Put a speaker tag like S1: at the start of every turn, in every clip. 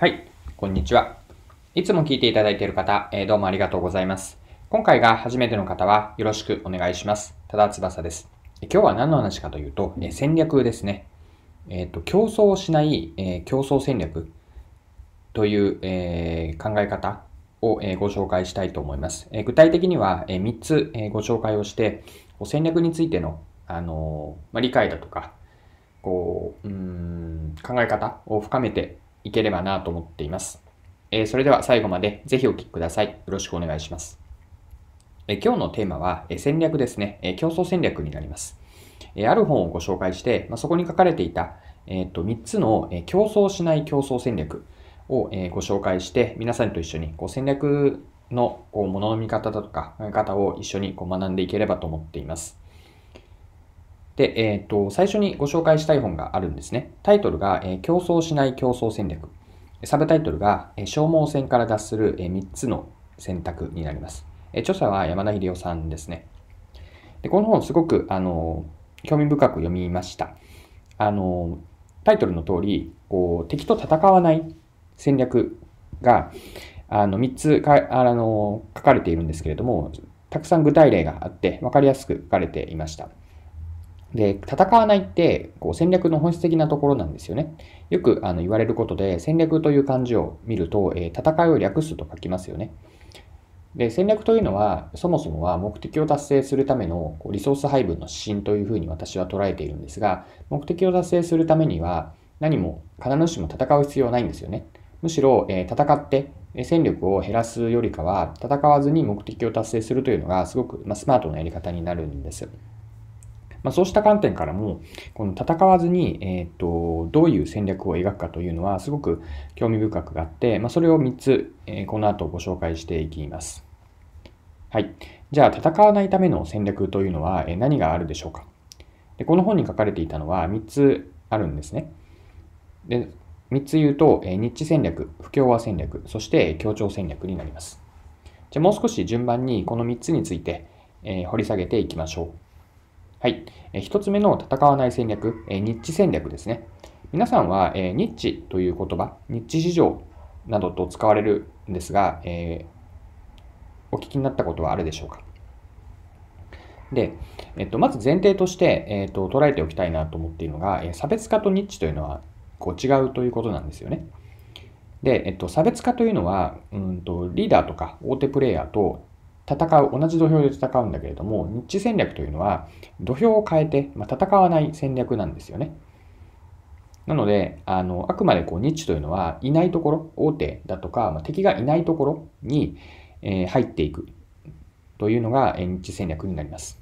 S1: はい、こんにちは。いつも聞いていただいている方、えー、どうもありがとうございます。今回が初めての方はよろしくお願いします。ただ翼です。今日は何の話かというと、えー、戦略ですね。えっ、ー、と、競争をしない、えー、競争戦略という、え考え方を、えご紹介したいと思います。え具体的には、え3つ、えご紹介をして、戦略についての、あのまあ、理解だとか、こう、うん、考え方を深めていければなと思っています。えー、それでは最後までぜひお聞きください。よろしくお願いします。えー、今日のテーマは、えー、戦略ですね、え競争戦略になります。えある本をご紹介して、まあ、そこに書かれていた、えっと3つの、え競争しない競争戦略を、えご紹介して、皆さんと一緒にこう戦略のこうものの見方だとか、考え方を一緒にこう学んでいければと思っています。で、えっ、ー、と、最初にご紹介したい本があるんですね。タイトルが、えー、競争しない競争戦略。サブタイトルが、えー、消耗戦から脱する、えー、3つの選択になります。え著者は山田秀夫さんですね。でこの本すごく、あの興味深く読みました。あのタイトルの通り、こう敵と戦わない戦略があの3つかあの書かれているんですけれども、たくさん具体例があって分かりやすく書かれていました。で、戦わないってこう戦略の本質的なところなんですよね。よくあの言われることで、戦略という漢字を見ると、えー、戦いを略すと書きますよね。で、戦略というのは、そもそもは目的を達成するためのこうリソース配分の指針というふうに私は捉えているんですが、目的を達成するためには、何も必ずしも戦う必要はないんですよね。むしろ、えー、戦って戦力を減らすよりかは戦わずに目的を達成するというのがすごく、まあ、スマートなやり方になるんです。まあ、そうした観点からも、この戦わずに、えっ、ー、と、どういう戦略を描くかというのは、すごく興味深くがあって、まあ、それを3つ、えー、この後ご紹介していきます。はい。じゃあ、戦わないための戦略というのは、え何があるでしょうかで。この本に書かれていたのは3つあるんですね。で3つ言うと、えッチ戦略、不協和戦略、そして協調戦略になります。じゃあもう少し順番にこの3つについて、えー、掘り下げていきましょう。はい。一つ目の戦わない戦略、ニッチ戦略ですね。皆さんは、ニッチという言葉、ニッチ市場などと使われるんですが、えー、お聞きになったことはあるでしょうかで、えっと、まず前提として、えっと、捉えておきたいなと思っているのが、差別化とニッチというのはこう違うということなんですよね。で、えっと、差別化というのは、うんと、リーダーとか大手プレイヤーと戦う、同じ土俵で戦うんだけれども、日地戦略というのは、土俵を変えて、まあ、戦わない戦略なんですよね。なので、あの、あくまでこう、ニッチというのは、いないところ、大手だとか、まあ、敵がいないところに、えー、入っていくというのが、えー、ニッチ戦略になります。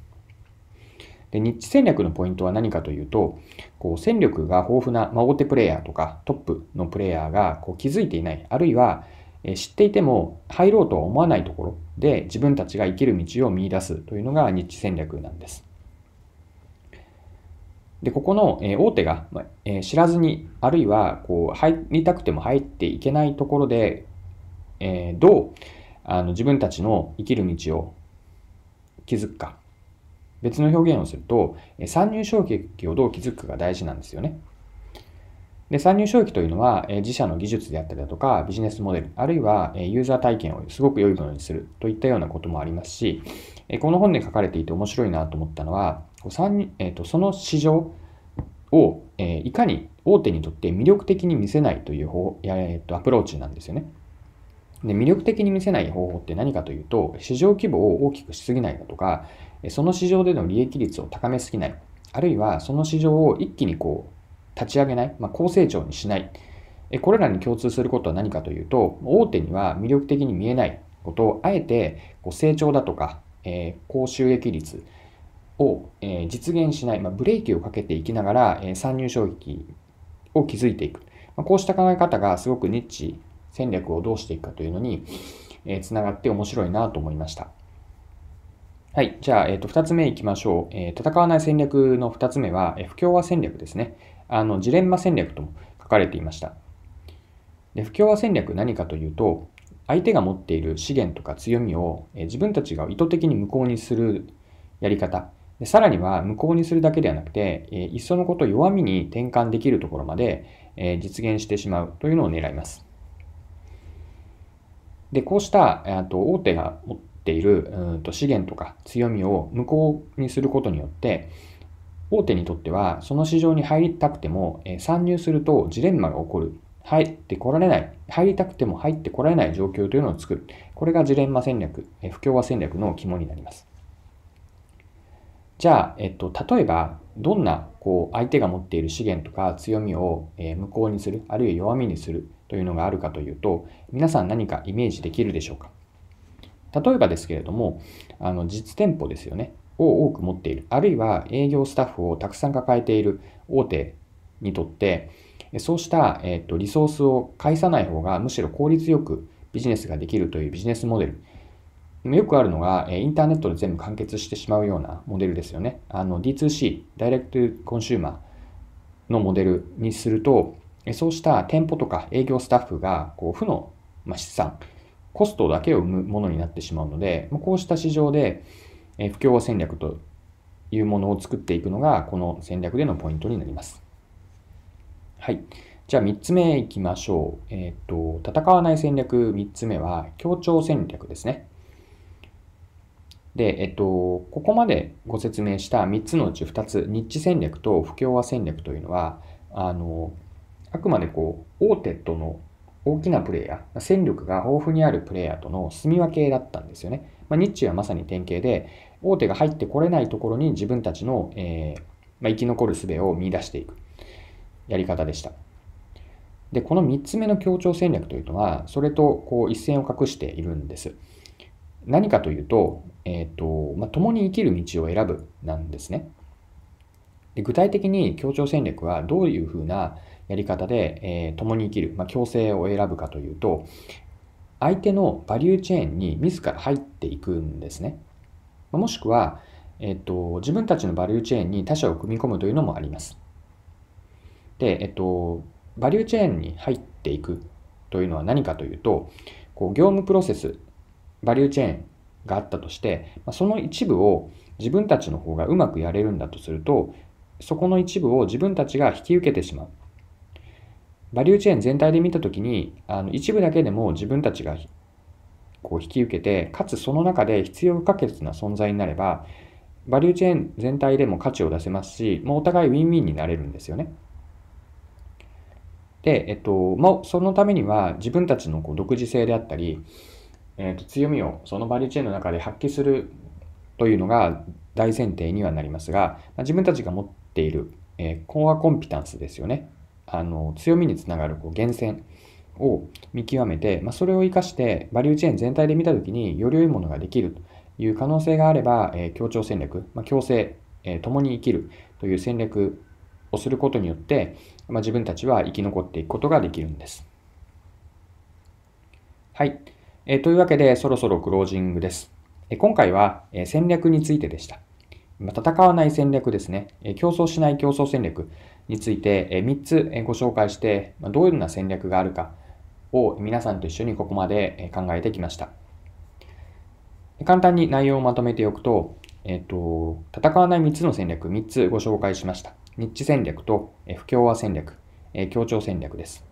S1: で、ニッチ戦略のポイントは何かというと、こう、戦力が豊富な、まあ、大手プレイヤーとか、トップのプレイヤーが、こう、気づいていない、あるいは、えー、知っていても入ろうとは思わないところで自分たちが生きる道を見いだすというのが日戦略なんです。で、ここの、え大手が、まえ知らずに、あるいはこう入りたくても入っていけないところで、えどうあの自分たちの生きる道を築くか。別の表現をすると、参入障壁をどう築くかが大事なんですよね。で、参入障壁というのは、え自社の技術であったりだとか、ビジネスモデル、あるいは、えユーザー体験をすごく良いものにするといったようなこともありますし、えこの本で書かれていて面白いなと思ったのは、参えー、とその市場を、えいかに大手にとって魅力的に見せないという方、えー、とアプローチなんですよね。で魅力的に見せない方法って何かというと、市場規模を大きくしすぎないだとか、その市場での利益率を高めすぎない、あるいはその市場を一気にこう立ち上げない、まあ、高成長にしない。これらに共通することは何かというと、大手には魅力的に見えないことを、あえて成長だとか、え高収益率を、え実現しない、まあ、ブレーキをかけていきながら、え参入障壁を築いていく。まあ、こうした考え方がすごくニッチ戦略をどうしていくかというのに、えつながって面白いなと思いました。はい。じゃあ、えっ、と、二つ目いきましょう。え戦わない戦略の2つ目は、不協和戦略ですね。あのジレンマ戦略とも書かれていました。で不協和戦略何かというと相手が持っている資源とか強みを自分たちが意図的に無効にするやり方でさらには無効にするだけではなくていっそのこと弱みに転換できるところまで実現してしまうというのを狙います。でこうしたと大手が持っている資源とか強みを無効にすることによって大手にとっては、その市場に入りたくても、え参入するとジレンマが起こる。入ってこられない。入りたくても入ってこられない状況というのを作る。これがジレンマ戦略、え不協和戦略の肝になります。じゃあ、えっと、例えば、どんな、こう、相手が持っている資源とか強みを、え無効にする、あるいは弱みにするというのがあるかというと、皆さん何かイメージできるでしょうか例えばですけれども、あの、実店舗ですよね。を多く持っている、あるいは営業スタッフをたくさん抱えている大手にとって、そうした、えー、とリソースを介さない方がむしろ効率よくビジネスができるというビジネスモデル。よくあるのが、インターネットで全部完結してしまうようなモデルですよね。D2C、ダイレクトコンシューマーのモデルにすると、そうした店舗とか営業スタッフがこう負の資産、コストだけを生むものになってしまうので、こうした市場で、え不協和戦略というものを作っていくのが、この戦略でのポイントになります。はい。じゃあ3つ目いきましょう。えっ、ー、と、戦わない戦略3つ目は、協調戦略ですね。で、えっ、ー、と、ここまでご説明した3つのうち2つ、ニッチ戦略と不協和戦略というのは、あの、あくまでこう、大手との大きなプレイヤー、戦力が豊富にあるプレイヤーとの住み分けだったんですよね。まあ、ニはまさに典型で、大手が入ってこれないところに自分たちの、えー、まあ、生き残る術を見出していくやり方でした。で、この3つ目の協調戦略というのは、それとこう一線を画しているんです。何かというと、えっ、ー、と、まあ、共に生きる道を選ぶなんですね。で具体的に協調戦略はどういうふうなやり方で、えー、共に生きる、まあ、共生を選ぶかというと、相手のバリューチェーンに自ら入っていくんですね。もしくは、えっと、自分たちのバリューチェーンに他社を組み込むというのもあります。で、えっと、バリューチェーンに入っていくというのは何かというと、こう業務プロセス、バリューチェーンがあったとして、その一部を自分たちの方がうまくやれるんだとすると、そこの一部を自分たちが引き受けてしまう。バリューチェーン全体で見たときに、あの一部だけでも自分たちがこう引き受けて、かつその中で必要不可欠な存在になれば、バリューチェーン全体でも価値を出せますし、もうお互いウィンウィンになれるんですよね。で、えっと、まあ、そのためには自分たちのこう独自性であったり、えっと、強みをそのバリューチェーンの中で発揮するというのが大前提にはなりますが、まあ、自分たちが持っている、えー、コアコンピタンスですよね。あの強みにつながるこう源泉を見極めて、まあ、それを活かしてバリューチェーン全体で見たときにより良いものができるという可能性があれば、えー、協調戦略、まあ、共生、えー、共に生きるという戦略をすることによって、まあ、自分たちは生き残っていくことができるんです。はい。えー、というわけで、そろそろクロージングです。え今回は、え戦略についてでした。ま戦わない戦略ですね。え競争しない競争戦略について、え3つご紹介して、まどういうような戦略があるか、を皆さんと一緒にここまで考えてきました。簡単に内容をまとめておくと、えっ、と、戦わない3つの戦略、3つご紹介しました。日地戦略と不協和戦略、協調戦略です。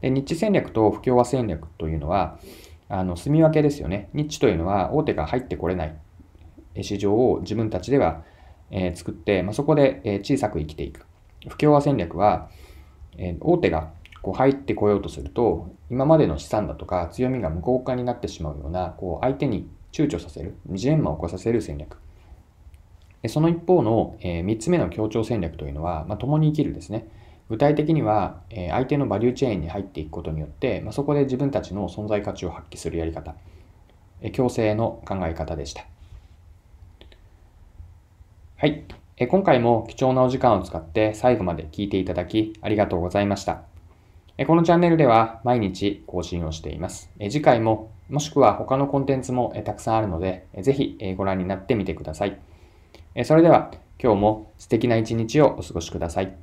S1: で日ッ戦略と不協和戦略というのは、あの住み分けですよね。日地というのは大手が入ってこれない市場を自分たちでは、え作って、まあ、そこで、え小さく生きていく。不協和戦略は、え大手がこう入ってこようとすると今までの資産だとか強みが無効化になってしまうようなこう相手に躊躇させるジレンマを起こさせる戦略その一方の、えー、3つ目の協調戦略というのは、まあ、共に生きるですね具体的には、えー、相手のバリューチェーンに入っていくことによって、まあ、そこで自分たちの存在価値を発揮するやり方、えー、共生の考え方でしたはい、えー、今回も貴重なお時間を使って最後まで聞いていただきありがとうございましたこのチャンネルでは毎日更新をしています。次回も、もしくは他のコンテンツもたくさんあるので、ぜひご覧になってみてください。それでは、今日も素敵な一日をお過ごしください。